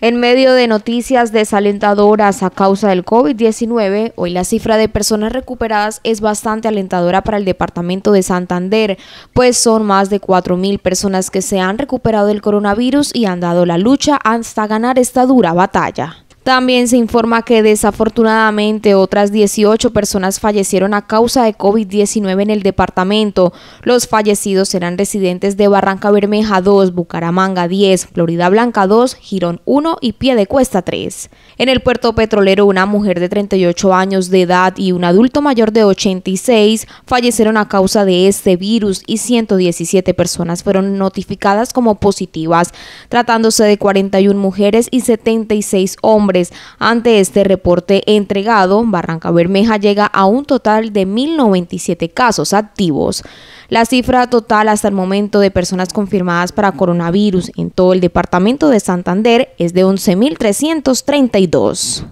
En medio de noticias desalentadoras a causa del COVID-19, hoy la cifra de personas recuperadas es bastante alentadora para el departamento de Santander, pues son más de 4.000 personas que se han recuperado del coronavirus y han dado la lucha hasta ganar esta dura batalla. También se informa que desafortunadamente otras 18 personas fallecieron a causa de COVID-19 en el departamento. Los fallecidos eran residentes de Barranca Bermeja 2, Bucaramanga 10, Florida Blanca 2, Girón 1 y Pie de Cuesta 3. En el puerto petrolero, una mujer de 38 años de edad y un adulto mayor de 86 fallecieron a causa de este virus y 117 personas fueron notificadas como positivas, tratándose de 41 mujeres y 76 hombres ante este reporte entregado, Barranca Bermeja llega a un total de 1.097 casos activos. La cifra total hasta el momento de personas confirmadas para coronavirus en todo el departamento de Santander es de 11.332.